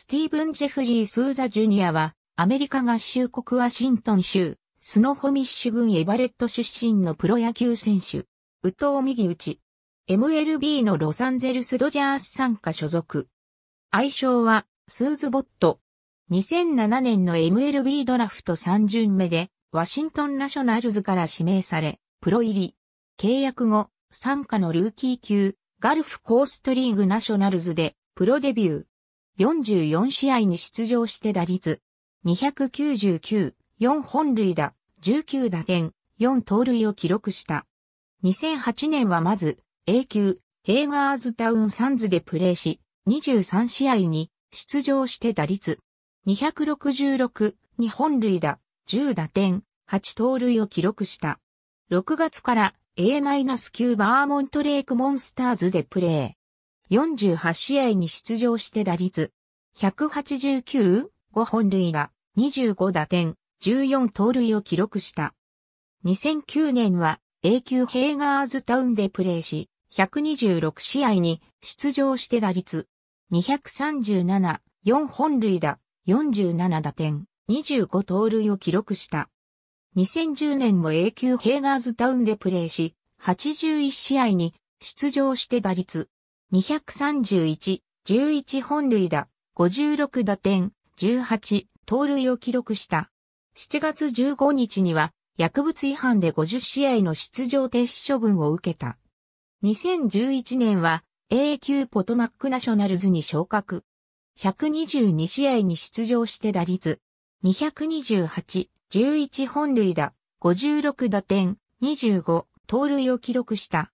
スティーブン・ジェフリー・スーザ・ジュニアは、アメリカ合衆国ワシントン州、スノホミッシュ郡エバレット出身のプロ野球選手。宇藤右打ち。MLB のロサンゼルス・ドジャース参加所属。愛称は、スーズ・ボット。2007年の MLB ドラフト3巡目で、ワシントンナショナルズから指名され、プロ入り。契約後、参加のルーキー級、ガルフコーストリーグナショナルズで、プロデビュー。44試合に出場して打率299、4本塁打、19打点、4盗塁を記録した。2008年はまず A 級ヘイガーズタウンサンズでプレーし、23試合に出場して打率266、2本塁打、10打点、8盗塁を記録した。6月から A-9 バーモントレイクモンスターズでプレー。48試合に出場して打率189、5本類が25打点、14盗塁を記録した。2009年は A 級ヘイガーズタウンでプレーし、126試合に出場して打率237、4本類打、47打点、25盗塁を記録した。2010年も A 級ヘイガーズタウンでプレーし、81試合に出場して打率231、11本類打、56打点、18、盗塁を記録した。7月15日には、薬物違反で50試合の出場停止処分を受けた。2011年は A 級ポトマックナショナルズに昇格。122試合に出場して打率。228、11本塁打、56打点、25、盗塁を記録した。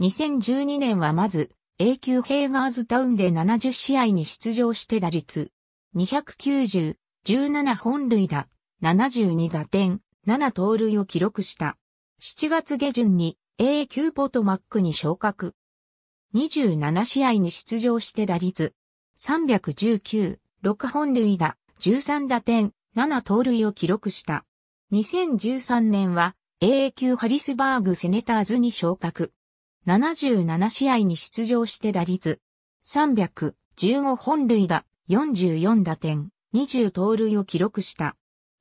2012年はまず、A 級ヘイガーズタウンで70試合に出場して打率290、17本塁打、72打点、7盗塁を記録した。7月下旬に A 級ポトマックに昇格。27試合に出場して打率319、6本塁打、13打点、7盗塁を記録した。2013年は A 級ハリスバーグセネターズに昇格。77試合に出場して打率315本塁打44打点20盗塁を記録した。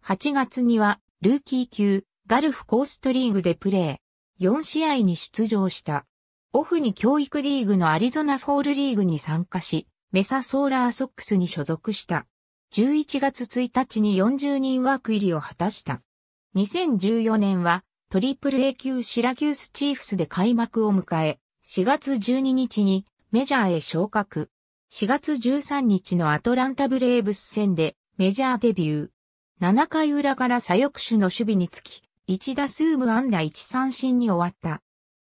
8月にはルーキー級ガルフコーストリーグでプレー4試合に出場した。オフに教育リーグのアリゾナフォールリーグに参加し、メサソーラーソックスに所属した。11月1日に40人枠入りを果たした。2014年はトリプル A 級シラキュースチーフスで開幕を迎え、4月12日にメジャーへ昇格。4月13日のアトランタブレーブス戦でメジャーデビュー。7回裏から左翼手の守備につき、1打数無安打1三振に終わった。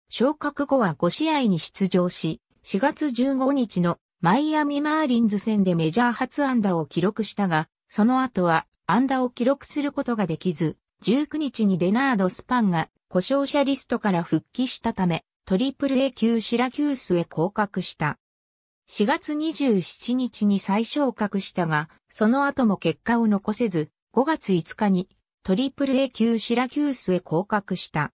昇格後は5試合に出場し、4月15日のマイアミマーリンズ戦でメジャー初安打を記録したが、その後は安打を記録することができず、19日にデナード・スパンが故障者リストから復帰したため、トリプル A 級シラキュースへ降格した。4月27日に再昇格したが、その後も結果を残せず、5月5日にトリプル A 級シラキュースへ降格した。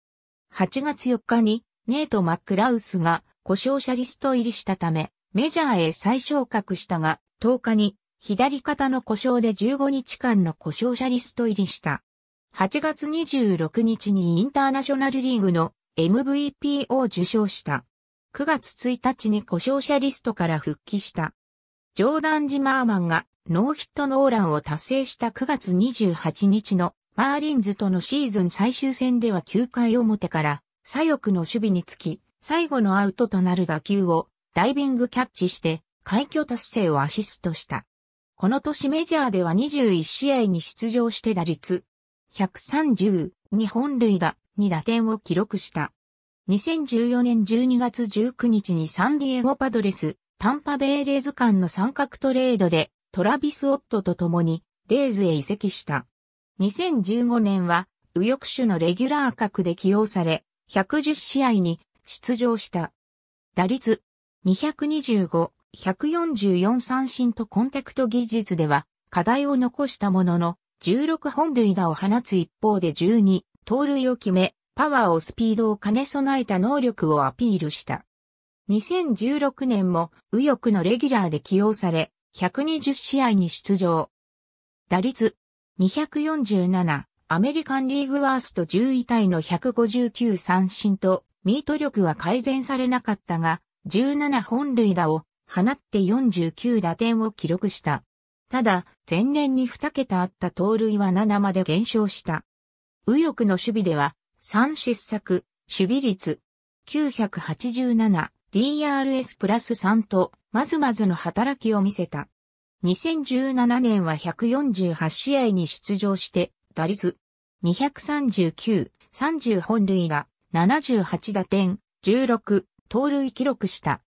8月4日にネート・マックラウスが故障者リスト入りしたため、メジャーへ再昇格したが、10日に左肩の故障で15日間の故障者リスト入りした。8月26日にインターナショナルリーグの MVP を受賞した。9月1日に故障者リストから復帰した。ジョーダン・ジマーマンがノーヒットノーランを達成した9月28日のマーリンズとのシーズン最終戦では9回表から左翼の守備につき、最後のアウトとなる打球をダイビングキャッチして快挙達成をアシストした。この年メジャーでは21試合に出場して打率130、日本塁打、2打点を記録した。2014年12月19日にサンディエゴパドレス、タンパベイレーズ間の三角トレードで、トラビス・オットと共に、レーズへ移籍した。2015年は、右翼手のレギュラー格で起用され、110試合に出場した。打率、225、144三振とコンタクト技術では課題を残したものの、16本塁打を放つ一方で12、盗塁を決め、パワーをスピードを兼ね備えた能力をアピールした。2016年も右翼のレギュラーで起用され、120試合に出場。打率247、アメリカンリーグワースト10位タイの159三振と、ミート力は改善されなかったが、17本塁打を放って49打点を記録した。ただ、前年に2桁あった盗塁は7まで減少した。右翼の守備では、3失策、守備率、987、DRS プラス3と、まずまずの働きを見せた。2017年は148試合に出場して、打率、239、30本塁打、78打点、16、盗塁記録した。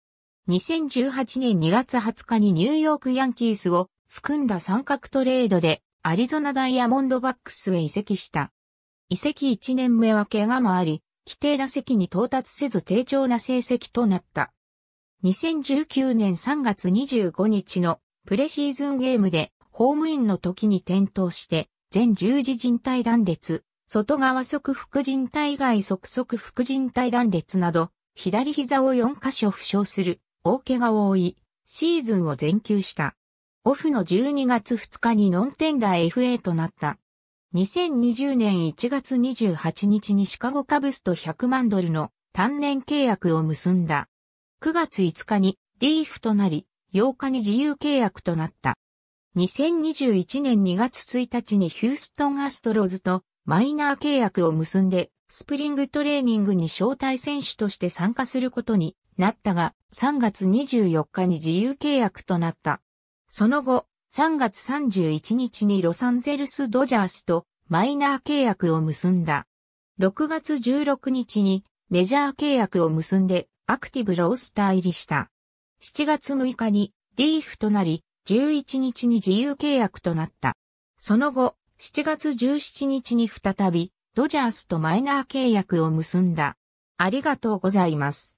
2018年2月20日にニューヨークヤンキースを含んだ三角トレードでアリゾナダイヤモンドバックスへ移籍した。移籍1年目は怪我もあり、規定打席に到達せず低調な成績となった。2019年3月25日のプレシーズンゲームでホームインの時に転倒して、全十字靭帯断裂、外側側副靭帯外側側副靭帯断裂など、左膝を4箇所負傷する大怪我を負い、シーズンを全休した。オフの12月2日にノンテンダー FA となった。2020年1月28日にシカゴカブスと100万ドルの単年契約を結んだ。9月5日にディーフとなり、8日に自由契約となった。2021年2月1日にヒューストンアストロズとマイナー契約を結んで、スプリングトレーニングに招待選手として参加することになったが、3月24日に自由契約となった。その後、3月31日にロサンゼルスドジャースとマイナー契約を結んだ。6月16日にメジャー契約を結んでアクティブロースター入りした。7月6日にリーフとなり、11日に自由契約となった。その後、7月17日に再び、ドジャースとマイナー契約を結んだ。ありがとうございます。